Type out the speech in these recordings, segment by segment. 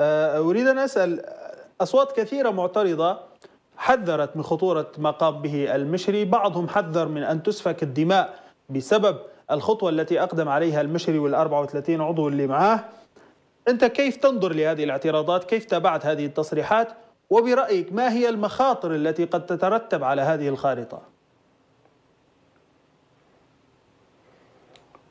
آه، أريد أن أسأل أصوات كثيرة معترضة حذرت من خطورة ما قام به المشري بعضهم حذر من أن تسفك الدماء بسبب الخطوة التي أقدم عليها المشري وال34 عضو اللي معاه أنت كيف تنظر لهذه الاعتراضات كيف تابعت هذه التصريحات وبرأيك ما هي المخاطر التي قد تترتب على هذه الخارطة؟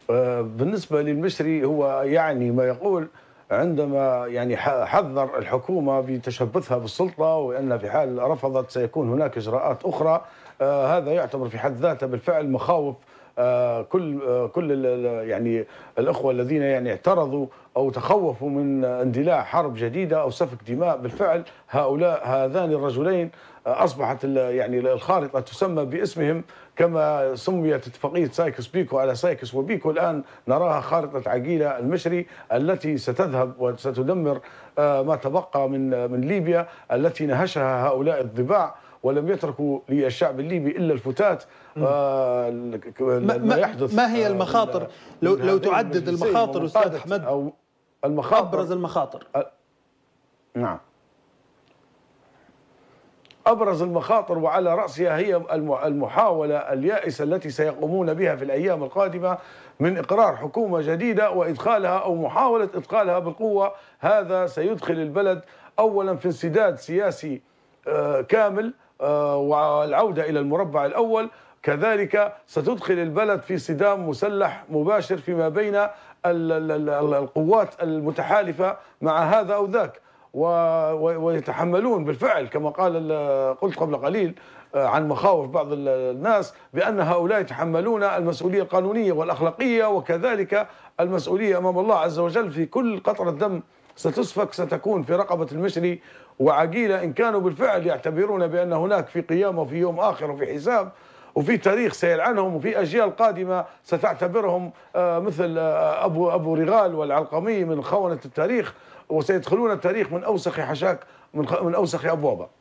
آه، بالنسبة للمشري هو يعني ما يقول عندما يعني حذر الحكومه بتشبثها بالسلطه وان في حال رفضت سيكون هناك اجراءات اخرى آه، هذا يعتبر في حد ذاته بالفعل مخاوف آه، كل آه، كل يعني الاخوه الذين يعني اعترضوا او تخوفوا من اندلاع حرب جديده او سفك دماء بالفعل هؤلاء هذان الرجلين آه، اصبحت يعني الخارطه تسمى باسمهم كما سميت اتفاقيه سايكس بيكو على سايكس وبيكو الان نراها خارطه عقيله المشري التي ستذهب وستدمر ما تبقى من من ليبيا التي نهشها هؤلاء الضباع ولم يتركوا للشعب الليبي الا الفتات آه، ما, ما يحدث ما هي آه، المخاطر لو لو تعدد المخاطر استاذ احمد او المخاطر ابرز المخاطر نعم ابرز المخاطر وعلى راسها هي المحاوله اليائسه التي سيقومون بها في الايام القادمه من اقرار حكومه جديده وادخالها او محاوله ادخالها بالقوه هذا سيدخل البلد اولا في انسداد سياسي آه، كامل آه، والعودة إلى المربع الأول كذلك ستدخل البلد في صدام مسلح مباشر فيما بين القوات المتحالفة مع هذا أو ذاك ويتحملون بالفعل كما قال قلت قبل قليل آه، عن مخاوف بعض الناس بأن هؤلاء يتحملون المسؤولية القانونية والأخلاقية وكذلك المسؤولية أمام الله عز وجل في كل قطرة دم ستصفك ستكون في رقبة المشري وعقيلة إن كانوا بالفعل يعتبرون بأن هناك في قيامة وفي يوم آخر وفي حساب وفي تاريخ سيلعنهم وفي أجيال قادمة ستعتبرهم آه، مثل آه، أبو, أبو رغال والعلقمي من خونة التاريخ وسيدخلون التاريخ من أوسخ حشاك من أوسخ أبوابه